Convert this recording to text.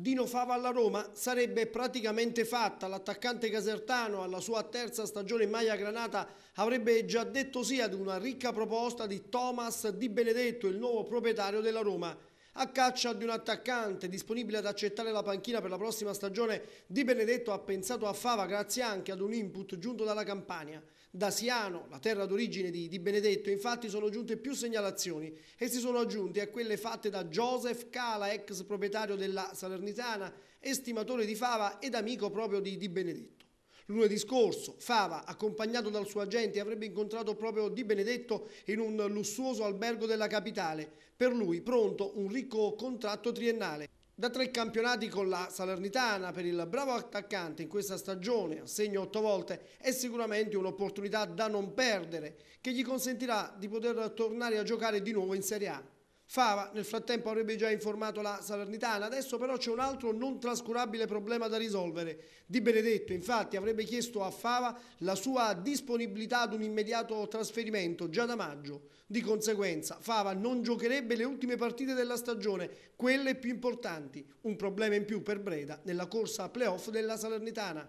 Dino Fava alla Roma sarebbe praticamente fatta. L'attaccante casertano alla sua terza stagione in maglia granata avrebbe già detto sì ad una ricca proposta di Thomas Di Benedetto, il nuovo proprietario della Roma a caccia di un attaccante disponibile ad accettare la panchina per la prossima stagione, Di Benedetto ha pensato a Fava grazie anche ad un input giunto dalla Campania. Da Siano, la terra d'origine di Di Benedetto, infatti sono giunte più segnalazioni e si sono aggiunte a quelle fatte da Joseph Cala, ex proprietario della Salernitana, estimatore di Fava ed amico proprio di Di Benedetto. Lunedì scorso Fava, accompagnato dal suo agente, avrebbe incontrato proprio Di Benedetto in un lussuoso albergo della capitale. Per lui pronto un ricco contratto triennale. Da tre campionati con la Salernitana per il bravo attaccante in questa stagione, a segno otto volte, è sicuramente un'opportunità da non perdere che gli consentirà di poter tornare a giocare di nuovo in Serie A. Fava nel frattempo avrebbe già informato la Salernitana, adesso però c'è un altro non trascurabile problema da risolvere. Di Benedetto infatti avrebbe chiesto a Fava la sua disponibilità ad un immediato trasferimento già da maggio. Di conseguenza Fava non giocherebbe le ultime partite della stagione, quelle più importanti. Un problema in più per Breda nella corsa a playoff della Salernitana.